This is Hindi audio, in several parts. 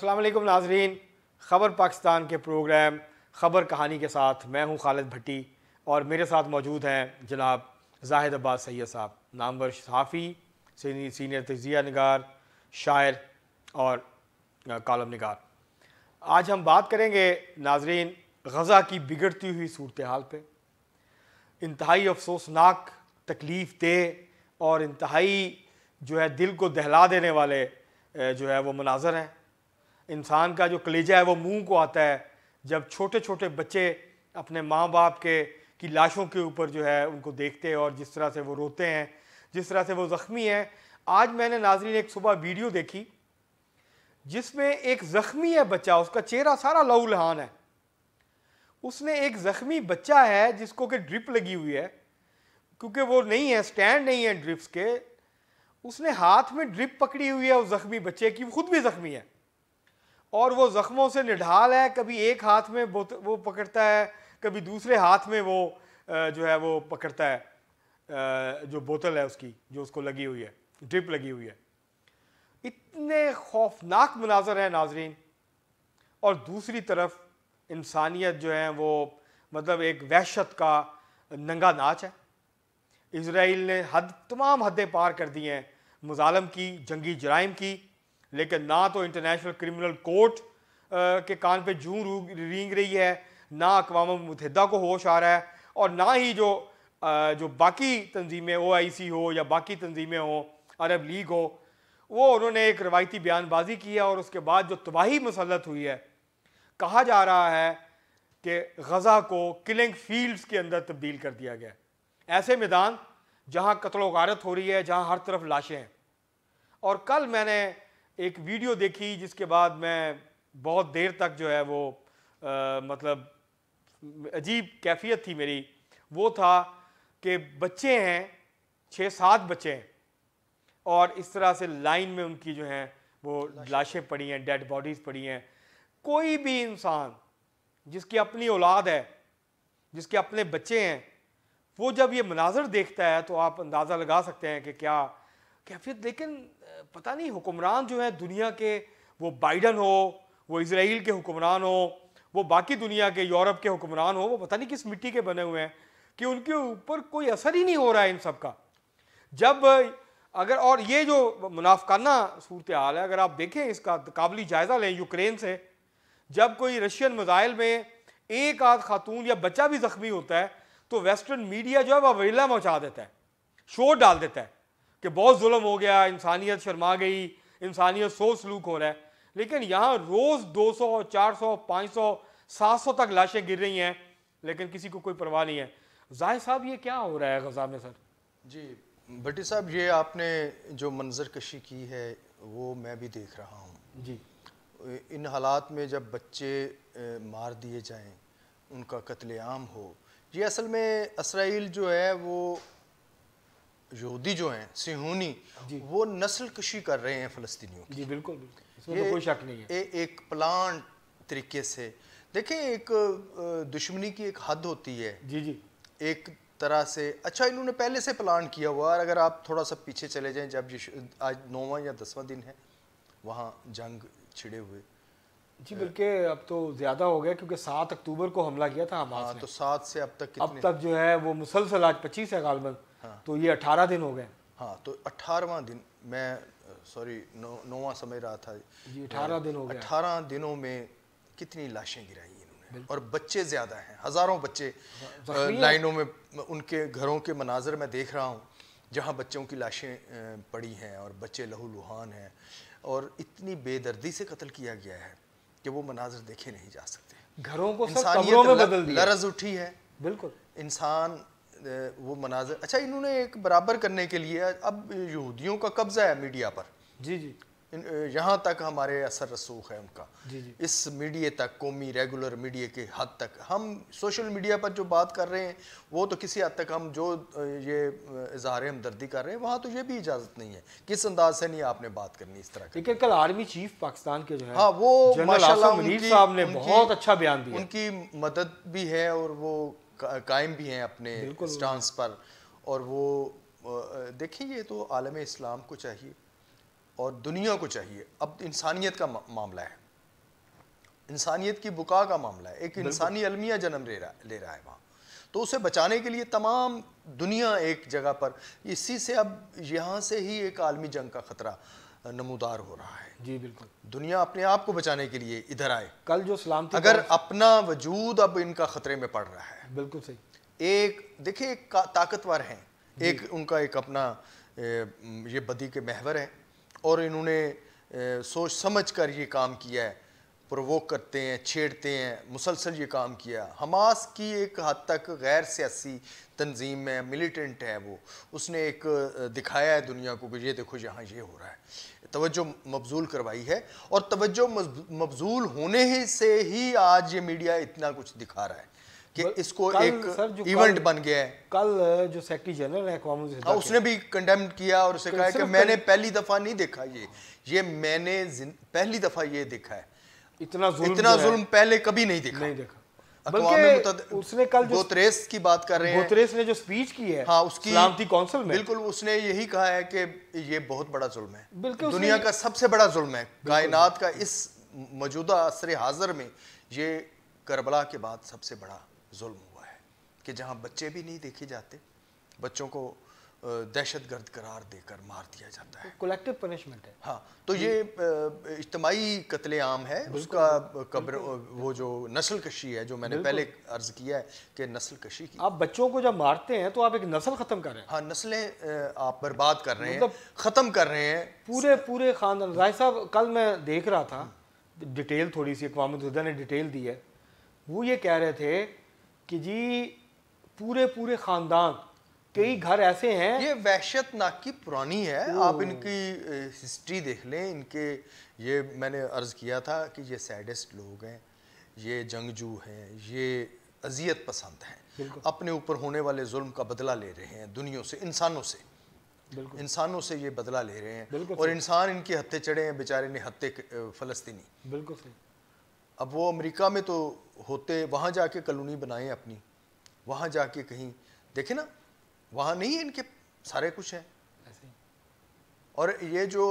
वालेकुम नाजरीन ख़बर पाकिस्तान के प्रोग्राम ख़बर कहानी के साथ मैं हूं खालिद भट्टी और मेरे साथ मौजूद हैं जनाब जाहिद अब्बास सैद साहब नामवर सहाफ़ी सीनियर तजिया नगार शायर और कॉलम नगार आज हम बात करेंगे नाजरीन गज़ा की बिगड़ती हुई सूरत हाल पर इंतहाई अफसोसनाक तकलीफ़ दे और इंतहाई जो है दिल को दहला देने वाले जो है वो मनाजर हैं इंसान का जो कलेजा है वो मुंह को आता है जब छोटे छोटे बच्चे अपने माँ बाप के की लाशों के ऊपर जो है उनको देखते हैं और जिस तरह से वो रोते हैं जिस तरह से वो ज़ख्मी हैं आज मैंने नाजरीन एक सुबह वीडियो देखी जिसमें एक ज़ख्मी है बच्चा उसका चेहरा सारा लहू लहान है उसने एक ज़ख्मी बच्चा है जिसको कि ड्रिप लगी हुई है क्योंकि वो नहीं है स्टैंड नहीं है ड्रिप्स के उसने हाथ में ड्रिप पकड़ी हुई है उस ज़ख्मी बच्चे की खुद भी ज़ख्मी है और वो ज़ख्मों से निढाल है कभी एक हाथ में वो पकड़ता है कभी दूसरे हाथ में वो जो है वो पकड़ता है जो बोतल है उसकी जो उसको लगी हुई है ड्रिप लगी हुई है इतने खौफनाक मनाजर हैं नाजरीन और दूसरी तरफ इंसानियत जो है वो मतलब एक वहशत का नंगा नाच है इसराइल ने हद तमाम हदें पार कर दी हैं मुजालम की जंगी जराइम की लेकिन ना तो इंटरनेशनल क्रिमिनल कोर्ट के कान पे रू रींग रही है ना अकवा मुतहदा को होश आ रहा है और ना ही जो जो बाकी तंजीमें ओ आई सी हो या बाकी तंजीमें हों अरब लीग हो वो उन्होंने एक रवायती बयानबाजी की है और उसके बाद जो तबाही मुसलत हुई है कहा जा रहा है कि गज़ा को किलिंग फील्ड्स के अंदर तब्दील कर दिया गया ऐसे मैदान जहाँ कत्ल हो रही है जहाँ हर तरफ लाशें हैं और कल मैंने एक वीडियो देखी जिसके बाद मैं बहुत देर तक जो है वो आ, मतलब अजीब कैफियत थी मेरी वो था कि बच्चे हैं छः सात बच्चे हैं और इस तरह से लाइन में उनकी जो हैं वो लाशें पड़ी हैं डेड बॉडीज़ पड़ी हैं कोई भी इंसान जिसकी अपनी औलाद है जिसके अपने बच्चे हैं वो जब ये मनाजर देखता है तो आप अंदाज़ा लगा सकते हैं कि क्या कैफियत लेकिन पता नहीं हुक्मरान जो है दुनिया के वो बाइडन हो वो इसराइल के हुक्मरान हो वो बाकी दुनिया के यूरोप के हुक्मरान हो वो पता नहीं किस मिट्टी के बने हुए हैं कि उनके ऊपर कोई असर ही नहीं हो रहा है इन सब का जब अगर और ये जो मुनाफकाना सूरत हाल है अगर आप देखें इसका काबली जायज़ा लें यूक्रेन से जब कोई रशियन मिज़ाइल में एक आध खातून या बच्चा भी ज़ख्मी होता है तो वेस्टर्न मीडिया जो है वह वेला मचा देता है शोर डाल देता है कि बहुत जुल्म हो गया इंसानियत शर्मा गई इंसानियत सो सलूक हो रहा है लेकिन यहाँ रोज़ 200, 400, 500, 700 तक लाशें गिर रही हैं लेकिन किसी को कोई परवाह नहीं है जाहिर साहब ये क्या हो रहा है गजा में सर जी भट्टी साहब ये आपने जो मंजर कशी की है वो मैं भी देख रहा हूँ जी इन हालात में जब बच्चे मार दिए जाएं उनका कत्लेआम हो ये असल में इसराइल जो है वो यहूदी जो हैं सिहूनी वो नस्ल कशी कर रहे हैं फ़लस्तियों की जी बिल्कुल बिल्कुल तो ये, तो कोई शक नहीं है ए, एक प्लान तरीके से देखें एक दुश्मनी की एक हद होती है जी जी एक तरह से अच्छा इन्होंने पहले से प्लान किया हुआ और अगर आप थोड़ा सा पीछे चले जाएं जब आज नौवा या दसवां दिन है वहाँ जंग छिड़े हुए जी बल्कि अब तो ज़्यादा हो गया क्योंकि सात अक्टूबर को हमला किया था हमारा हाँ, तो सात से अब तक कितने? अब तक जो है वो मुसलसल आज पच्चीस है गालबन तो ये अठारह दिन हो गए हाँ तो अठारवा दिन मैं सॉरी नौवा समय रहा था अठारह दिन हो गए अठारह दिनों में कितनी लाशें गिराई और बच्चे ज़्यादा हैं हज़ारों बच्चे लाइनों में उनके घरों के मनाजर में देख रहा हूँ जहाँ बच्चों की लाशें पड़ी हैं और बच्चे लहू लुहान हैं और इतनी बेदर्दी से कत्ल किया गया है कि वो मनाजर देखे नहीं जा सकते घरों को सब में बदल दिया लरज उठी है बिल्कुल इंसान वो मनाजर अच्छा इन्होंने एक बराबर करने के लिए अब यहूदियों का कब्जा है मीडिया पर जी जी यहाँ तक हमारे असर रसूख है उनका जी जी इस मीडिया तक कौमी रेगुलर मीडिया के हद तक हम सोशल मीडिया पर जो बात कर रहे हैं वो तो किसी हद तक हम जो ये इजहार हमदर्दी कर रहे हैं वहाँ तो ये भी इजाज़त नहीं है किस अंदाज से नहीं आपने बात करनी इस तरह कर कल आर्मी चीफ पाकिस्तान के जो है हाँ वो माशा साहब ने बहुत अच्छा बयान दिया उनकी मदद भी है और वो कायम भी हैं अपने स्टांस पर और वो देखें ये तो आलम इस्लाम को चाहिए और दुनिया को चाहिए अब इंसानियत का मामला है इंसानियत की बुका का मामला है एक इंसानी अलमिया जन्म ले रहा ले रहा है वहाँ तो उसे बचाने के लिए तमाम दुनिया एक जगह पर इसी से अब यहाँ से ही एक आलमी जंग का ख़तरा नमोदार हो रहा है जी बिल्कुल दुनिया अपने आप को बचाने के लिए इधर आए कल जो सलामती अगर अपना वजूद अब इनका खतरे में पड़ रहा है बिल्कुल सही एक देखिए एक ताकतवर हैं एक उनका एक अपना ये बदी के महवर है और इन्होंने सोच समझ कर ये काम किया है प्रवोक करते हैं छेड़ते हैं मुसलसल ये काम किया हमास की एक हद तक गैर सियासी तंजीम है मिलिटेंट है वो उसने एक दिखाया है दुनिया को कि ये देखो यहाँ ये हो रहा है तवज्जो मबजूल करवाई है और तवज्जो मबजूल होने ही से ही आज ये मीडिया इतना कुछ दिखा रहा है कि इसको एक इवेंट बन गया है कल जो सेक्रेटरी जनरल है आ, हाँ, उसने भी कंडेम किया और उसे कहा कि मैंने पहली दफ़ा नहीं देखा ये ये मैंने पहली दफ़ा ये देखा है इतना जुल्म इतना जुल्म पहले कभी नहीं देखा नहीं देखा उसने कल जो गोत्रेस की बात कर रहे हैं गोत्रेस ने जो स्पीच की है हाँ उसकी सलामती काउंसिल में बिल्कुल उसने यही कहा है कि ये बहुत बड़ा जुल्म है बिल्कुल दुनिया का सबसे बड़ा जुल्म है कायनात का इस मौजूदा असर हाजिर में ये करबला के बाद सबसे बड़ा जुल्म हुआ है कि जहाँ बच्चे भी नहीं देखे जाते बच्चों को दहशत गर्द करार देकर मार दिया जाता है कोलेक्टिव पनिशमेंट है हाँ तो ये इज्तमाही कत्ले आम है उसका कब्र वो जो नस्ल कशी है जो मैंने पहले अर्ज किया है कि नस्ल कशी की आप बच्चों को जब मारते हैं तो आप एक नस्ल ख़त्म कर रहे हैं हाँ नस्लें आप बर्बाद कर रहे हैं मतलब ख़त्म कर रहे हैं पूरे पूरे ख़ानदान राय साहब कल मैं देख रहा था डिटेल थोड़ी सी अकवा ने डिटेल दी है वो ये कह रहे थे कि जी पूरे पूरे ख़ानदान कई घर ऐसे हैं ये वहशत नाक की पुरानी है आप इनकी हिस्ट्री देख लें इनके ये मैंने अर्ज़ किया था कि ये सैडेस्ट लोग हैं ये जंगजू हैं ये अजियत पसंद हैं अपने ऊपर होने वाले जुल्म का बदला ले रहे हैं दुनिया से इंसानों से इंसानों से ये बदला ले रहे हैं और इंसान इनके हत्ते चढ़े हैं बेचारे ने हत्ते फ़लस्तीनी बिल्कुल अब वो अमेरिका में तो होते वहाँ जाके कलोनी बनाए अपनी वहाँ जाके कहीं देखे ना वहाँ नहीं इनके सारे कुछ हैं और ये जो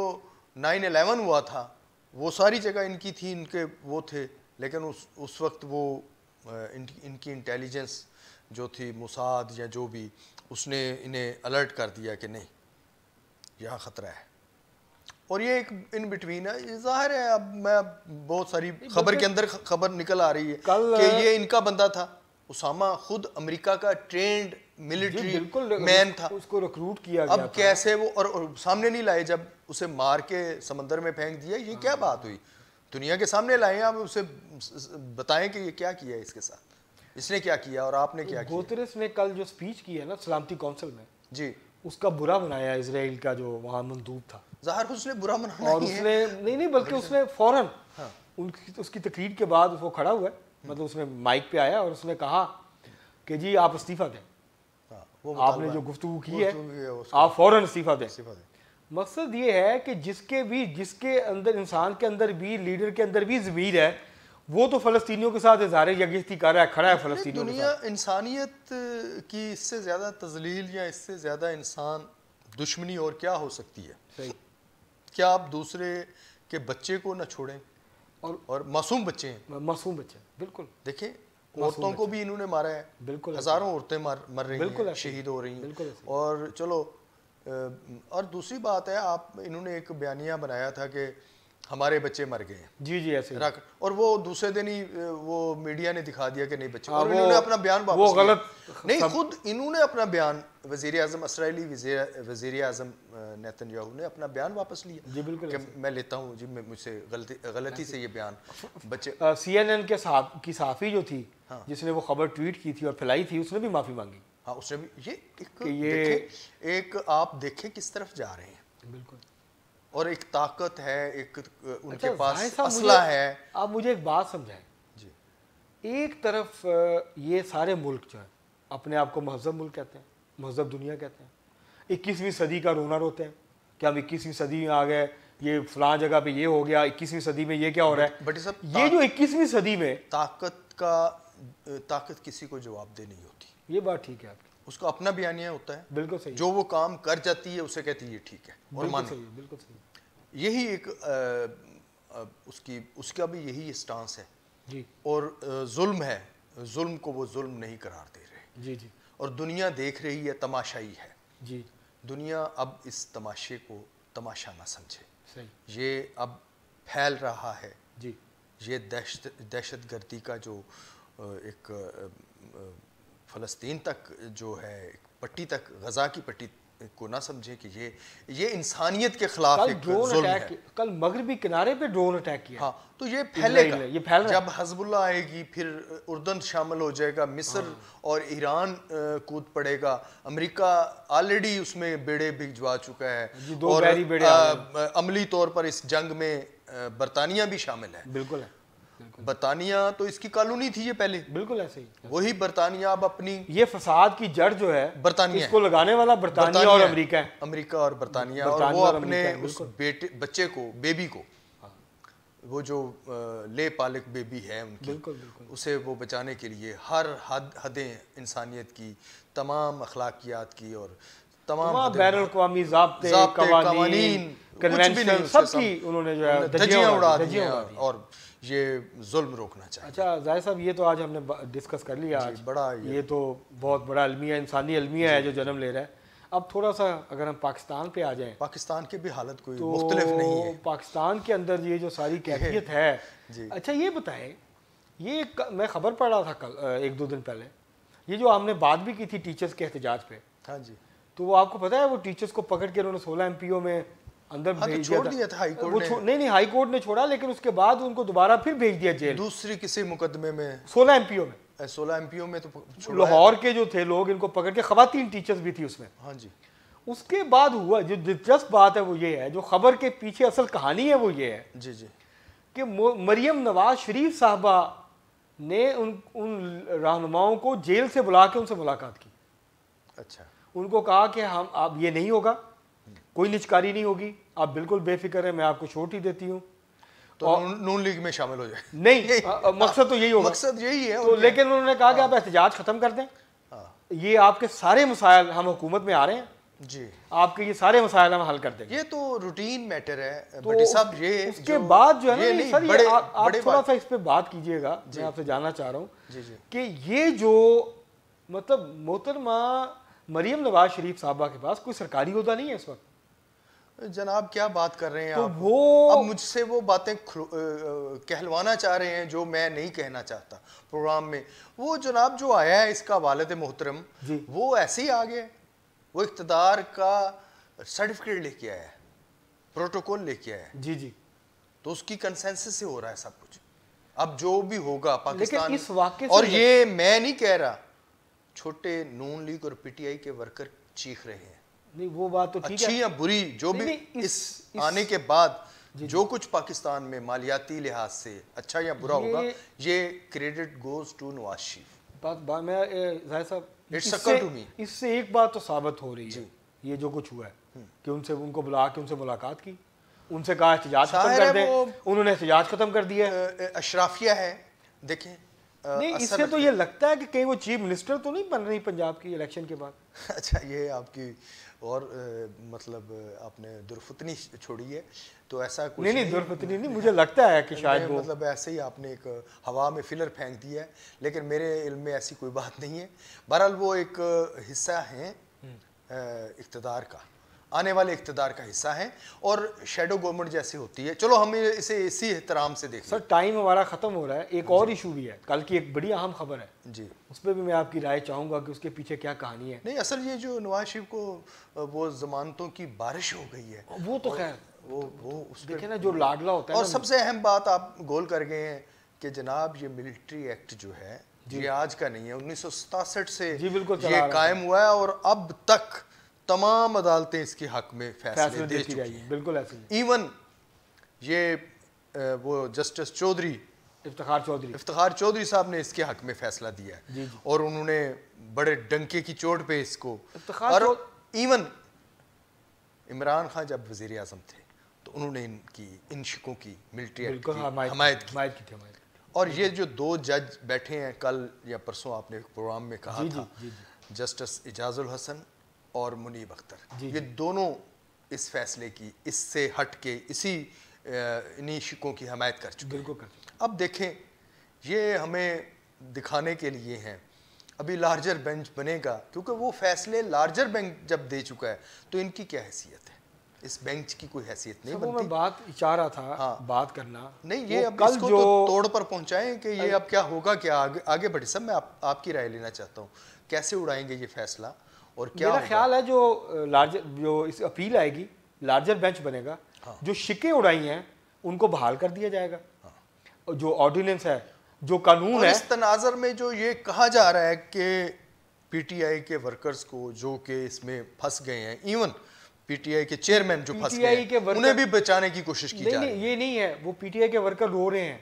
नाइन एलेवन हुआ था वो सारी जगह इनकी थी इनके वो थे लेकिन उस उस वक्त वो इन, इनकी इंटेलिजेंस जो थी मुसाद या जो भी उसने इन्हें अलर्ट कर दिया कि नहीं यहाँ ख़तरा है और ये एक इन बिटवीन है जाहिर है अब मैं बहुत सारी खबर के अंदर खबर निकल आ रही है कि ये इनका बंदा था उसामा खुद अमेरिका का ट्रेंड मिलिट्री मैन था उसको रिक्रूट किया अब गया कैसे वो और, और सामने नहीं लाए जब उसे मार के समंदर में फेंक दिया ये क्या हाँ। बात हुई दुनिया के सामने लाए आप उसे बताएं कि ये क्या किया इसके साथ इसने क्या किया और आपने क्या किया ने कल जो स्पीच की है ना सलामती काउंसिल में जी उसका बुरा बनाया इसराइल का जो वहां मंदूब था जाहिर उसने बुरा मनाया और उसने नहीं नहीं बल्कि उसने फौरन हाँ। उसकी तकरीर के बाद वो खड़ा हुआ है मतलब उसने माइक पे आया और उसने कहा कि जी आप इस्तीफ़ा दें हाँ, वो आपने जो गुफ्तु की है आप फौरन इस्तीफ़ा दें मकसद ये है कि जिसके भी जिसके अंदर इंसान के अंदर भी लीडर के अंदर भी ज़मीर है वो तो फ़लस्तियों के साथ इजहार यकजती कर रहा है खड़ा है फलस्ती दुनिया इंसानियत की इससे ज़्यादा तजलील या इससे ज़्यादा इंसान दुश्मनी और क्या हो सकती है क्या आप दूसरे के बच्चे को ना छोड़ें और और मासूम बच्चे हैं मासूम बच्चे बिल्कुल देखिए औरतों को भी इन्होंने मारा है बिल्कुल हजारों औरतें मर मर रही हैं शहीद हो रही हैं और चलो और दूसरी बात है आप इन्होंने एक बयानिया बनाया था कि हमारे बच्चे मर गए जी जी ऐसे रख और वो दूसरे दिन ही वो मीडिया ने दिखा दिया कि नहीं बच्चे हाँ, और इन्होंने अपना बयान वापस वो गलत नहीं खुद इन्होंने अपना बयान वजीर अजम इसराइली वजीर अजम नैतन याहू ने अपना बयान वापस लिया जी बिल्कुल कि मैं लेता हूँ जी मैं मुझसे गलती गलती से ये बयान बच्चे सी एन एन के साथ की साफ़ी जो थी हाँ। जिसने वो खबर ट्वीट की थी और फैलाई थी उसने भी माफ़ी मांगी हाँ उसने भी ये एक आप देखें किस तरफ जा रहे हैं बिल्कुल और एक ताकत है एक उनके अच्छा, पास असला है आप मुझे एक बात समझाएं जी एक तरफ ये सारे मुल्क जो है अपने आप को महजब मुल्क कहते हैं महजब दुनिया कहते हैं इक्कीसवीं सदी का रोना रोते हैं कि हम इक्कीसवीं सदी में आ गए ये फला जगह पे ये हो गया इक्कीसवीं सदी में ये क्या हो रहा है बट सब ये जो इक्कीसवीं सदी में ताकत का ताकत किसी को जवाब देनी होती ये बात ठीक है आपकी उसका अपना भी होता है बिल्कुल सही जो वो काम कर जाती है उसे कहती है ये ठीक है और माने सही बिल्कुल सही यही एक आ, आ, उसकी उसका भी यही स्टांस है जी और जुल्म है जुल्म को वो जुल्म नहीं करार दे रहे जी जी और दुनिया देख रही है तमाशाई है जी दुनिया अब इस तमाशे को तमाशा ना समझे सही ये अब फैल रहा है जी ये दहशत दहशत गर्दी का जो एक फ़लस्तीन तक जो है पट्टी तक गजा की पट्टी को ना समझे कि ये ये इंसानियत के खिलाफ एक जुल्म है कल मगरबी किनारे पे ड्रोन अटैक किया हाँ तो ये फैलेगा ये फैल जब हजबुल्ला आएगी फिर उर्दन शामिल हो जाएगा मिस्र हाँ। और ईरान कूद पड़ेगा अमेरिका ऑलरेडी उसमें बेड़े भिजवा चुका है और अमली तौर पर इस जंग में बरतानिया भी शामिल है बिल्कुल है बरतानिया तो इसकी कॉलोनी थी ये पहले बिल्कुल ऐसे ही वही बरतानिया अब अपनी ये फसाद की जड़ जो है बरतानिया इसको लगाने वाला बरतानिया और अमेरिका है अमेरिका और बरतानिया और वो अपने उस बेटे बच्चे को बेबी को वो जो ले पालक बेबी है उनकी बिल्कुल बिल्कुल उसे वो बचाने के लिए हर हद हदें इंसानियत की तमाम अखलाकियात की और तमाम बैर अवी सबकी उन्होंने जो है और ये जुल्म रोकना चाहिए अच्छा जाहिर साहब ये तो आज हमने डिस्कस कर लिया आज बड़ा ये, तो बहुत बड़ा अलमिया इंसानी अलमिया है जो जन्म ले रहा है अब थोड़ा सा अगर हम पाकिस्तान पे आ जाएं पाकिस्तान की भी हालत कोई तो मुख्तलिफ नहीं है पाकिस्तान के अंदर ये जो सारी कैफियत है अच्छा ये बताएं ये मैं खबर पढ़ रहा था कल एक दो दिन पहले ये जो हमने बात भी की थी टीचर्स के एहतजाज पे हाँ जी तो वो आपको पता है वो टीचर्स को पकड़ के उन्होंने सोलह एम में अंदर हाँ, तो भेज छोड़ दिया था हाईकोर्ट कोर्ट ने नहीं नहीं हाईकोर्ट ने छोड़ा लेकिन उसके बाद उनको दोबारा फिर भेज दिया जेल दूसरी किसी मुकदमे में सोलह एमपीओ में सोलह एमपीओ में तो लाहौर के जो थे लोग इनको पकड़ के खातन टीचर्स भी थी उसमें हाँ जी उसके बाद हुआ जो दिलचस्प बात है वो ये है जो खबर के पीछे असल कहानी है वो ये है जी जी कि मरियम नवाज शरीफ साहबा ने उन उन रहनुमाओं को जेल से बुला के उनसे मुलाकात की अच्छा उनको कहा कि हम आप ये नहीं होगा कोई निचकारी नहीं होगी आप बिल्कुल बेफिक्र हैं मैं आपको छोट ही देती हूँ तो नून लीग में शामिल हो जाए नहीं आ, मकसद तो यही होगा मकसद यही है तो लेकिन उन्होंने कहा कि हाँ। आप एहतजाज ख़त्म कर दें हाँ। ये आपके सारे मसायल हम हुकूमत में आ रहे हैं जी आपके ये सारे मसायल हम हल कर देंगे ये तो रूटीन मैटर है तो ये उसके बाद जो है ना सर बड़े, आ, आप बड़े थोड़ा सा इस पर बात कीजिएगा मैं आपसे जानना चाह रहा हूँ कि ये जो मतलब मोहतरमा मरियम नवाज शरीफ साहबा के पास कोई सरकारी अहदा नहीं है इस वक्त जनाब क्या बात कर रहे हैं तो आप वो अब मुझसे वो बातें कहलवाना चाह रहे हैं जो मैं नहीं कहना चाहता प्रोग्राम में वो जनाब जो आया है इसका वालद मोहतरम वो ऐसे ही आ गए वो इकतदार का सर्टिफिकेट लेके आया है प्रोटोकॉल लेके आया है जी जी तो उसकी कंसेंसस से हो रहा है सब कुछ अब जो भी होगा पाकिस्तान इस और ये मैं नहीं कह रहा छोटे नून लीग और पीटीआई के वर्कर चीख रहे हैं नहीं वो बात तो ठीक अच्छी है। या बुरी जो भी इस, इस आने के बाद जो कुछ पाकिस्तान में मालियाती लिहाज से अच्छा या बुरा ये, होगा ये credit goes to Nawaz Sharif इससे, एक बात तो साबित हो रही है ये जो कुछ हुआ है हम्म। कि उनसे उनको बुला के उनसे मुलाकात की उनसे कहा एहतजाज खत्म कर दे उन्होंने एहतजाज खत्म कर दिया अशराफिया है देखें नहीं इससे तो ये लगता है कि कहीं वो चीफ मिनिस्टर तो नहीं बन रही पंजाब की इलेक्शन के बाद अच्छा ये आपकी और आ, मतलब आपने दुर्फतनी छोड़ी है तो ऐसा कुछ नहीं नहीं, नहीं नहीं मुझे लगता है कि शायद वो मतलब ऐसे ही आपने एक हवा में फिलर फेंक दिया है लेकिन मेरे इल्म में ऐसी कोई बात नहीं है बहरहाल वो एक हिस्सा हैं हम्म। इकतदार का आने वाले इकतदार का हिस्सा है और शेडो गवर्नमेंट जैसी होती है चलो हम इसे इसी एहतराम से देखें सर टाइम हमारा ख़त्म हो रहा है एक और इशू भी है कल की एक बड़ी अहम खबर है जी उस पर भी मैं आपकी राय चाहूंगा कि उसके पीछे क्या कहानी है नहीं असल ये जो नवाज शरीफ को वो जमानतों की बारिश हो गई है वो तो खैर वो वो उस देखे ना जो लाडला होता है और सबसे अहम बात आप गोल कर गए हैं कि जनाब ये मिलिट्री एक्ट जो है ये आज का नहीं है उन्नीस से जी बिल्कुल ये कायम हुआ है और अब तक तमाम अदालतें इसके हक में फैसले फैसले दे चुकी हैं बिल्कुल ऐसे इवन ये वो जस्टिस चौधरी इफ्तार चौधरी इफ्तार चौधरी साहब ने इसके हक में फैसला दिया है और उन्होंने बड़े डंके की चोट पे इसको और इवन इमरान खान जब वजीर आजम थे तो उन्होंने इनकी इन शिकों की मिलिट्री हाँ, हमायत की और ये जो दो जज बैठे हैं कल या परसों आपने एक प्रोग्राम में कहा था जस्टिस इजाजुल हसन और मुनीब अख्तर ये दोनों इस फैसले की इससे हट के इसी इन्हीं शिकों की हमायत कर चुके बिल्कुल कर अब देखें ये हमें दिखाने के लिए हैं अभी लार्जर बेंच बनेगा क्योंकि वो फैसले लार्जर बेंच जब दे चुका है तो इनकी क्या हैसियत है इस बेंच की कोई हैसियत नहीं बनती मैं बात रहा था हाँ, बात करना नहीं ये अब कल इसको जो तो तोड़ पर पहुंचाए कि ये अब क्या होगा क्या आगे आगे बढ़े सब मैं आप, आपकी राय लेना चाहता हूँ कैसे उड़ाएंगे ये फैसला और क्या मेरा ख्याल है जो लार्जर जो इस अपील आएगी लार्जर बेंच बनेगा हाँ। जो शिकें उड़ाई हैं उनको बहाल कर दिया जाएगा हाँ। जो ऑर्डिनेंस है जो कानून है इस तनाजर में जो ये कहा जा रहा है कि पीटीआई के वर्कर्स को जो के इसमें फंस गए हैं इवन पीटीआई के चेयरमैन जो फंस गए के वर्कर... उन्हें भी बचाने की कोशिश की जा रही है ये नहीं है वो पीटीआई के वर्कर रो रहे हैं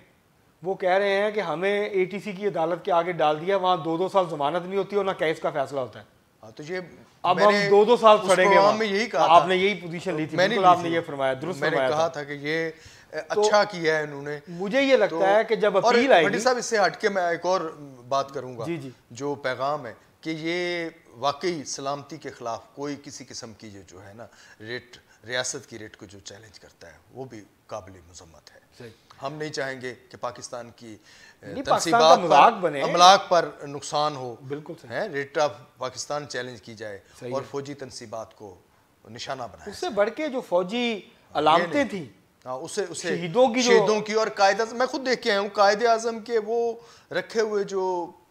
वो कह रहे हैं कि हमें एटीसी की अदालत के आगे डाल दिया वहाँ दो दो साल जमानत नहीं होती और ना कैस का फैसला होता है हाँ, तो अब हम दो दो साल यही कहा आपने यही पोजीशन ली थी आपने ये फरमाया दुरुस्त कहा था कि ये तो अच्छा तो किया है मुझे ये लगता तो, है कि जब अपील आएगी साहब इससे हटके मैं एक और बात करूंगा जी जी जो पैगाम है कि ये वाकई सलामती के खिलाफ कोई किसी किस्म की जो है ना रेट रियासत की रेट को जो चैलेंज करता है वो भी काबिल मजम्मत है हम नहीं चाहेंगे कि पाकिस्तान की तनसीबात बने अमलाक पर नुकसान हो बिल्कुल है रेट ऑफ पाकिस्तान चैलेंज की जाए और फौजी तनसीबात को निशाना बनाए उससे बढ़ के जो फौजी अलामतें थी हाँ, उसे उसे शहीदों की शहीदों की और कायद मैं खुद देख के आया हूँ कायद आजम के वो रखे हुए जो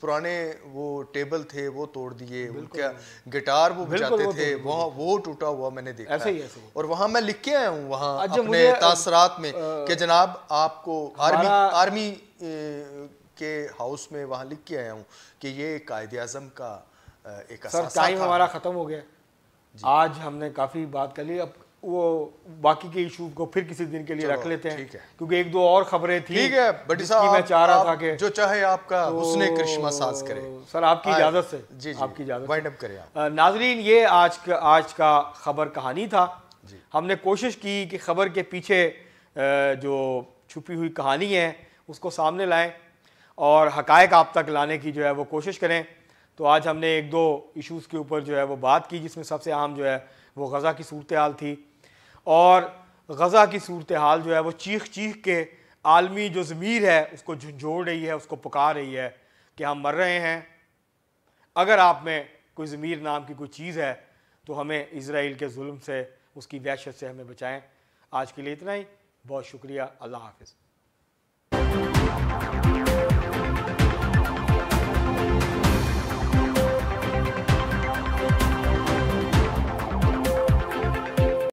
पुराने वो टेबल थे वो तोड़ दिए उनका गिटार वो बजाते थे वहाँ वो टूटा हुआ मैंने देखा ऐसे ही ऐसे और वहाँ मैं लिख के आया हूँ वहाँ अच्छा, अपने तासरात में कि जनाब आपको आर्मी आर्मी के हाउस में वहाँ लिख के आया हूँ कि ये कायद आजम का एक टाइम हमारा ख़त्म हो गया आज हमने काफ़ी बात कर ली अब वो बाकी के इशू को फिर किसी दिन के लिए रख लेते हैं है। क्योंकि एक दो और खबरें थी ठीक है मैं चाह रहा था कि जो चाहे आपका तो, उसने करिश्मा साज करे सर आपकी इजाजत से जी, जी आपकी इजाजत वाइंड अप करें आप। नाजरीन ये आज का आज का खबर कहानी था जी। हमने कोशिश की कि खबर के पीछे जो छुपी हुई कहानी है उसको सामने लाए और हकायक आप तक लाने की जो है वो कोशिश करें तो आज हमने एक दो इश्यूज़ के ऊपर जो है वो बात की जिसमें सबसे आम जो है वो गज़ा की सूरत हाल थी और गज़ा की सूरत हाल जो है वो चीख चीख के आलमी जो ज़मीर है उसको झुंझोड़ रही है उसको पुकार रही है कि हम मर रहे हैं अगर आप में कोई ज़मीर नाम की कोई चीज़ है तो हमें इसराइल के जुल्म से उसकी वहशत से हमें बचाएं आज के लिए इतना ही बहुत शुक्रिया अल्लाह हाफिज़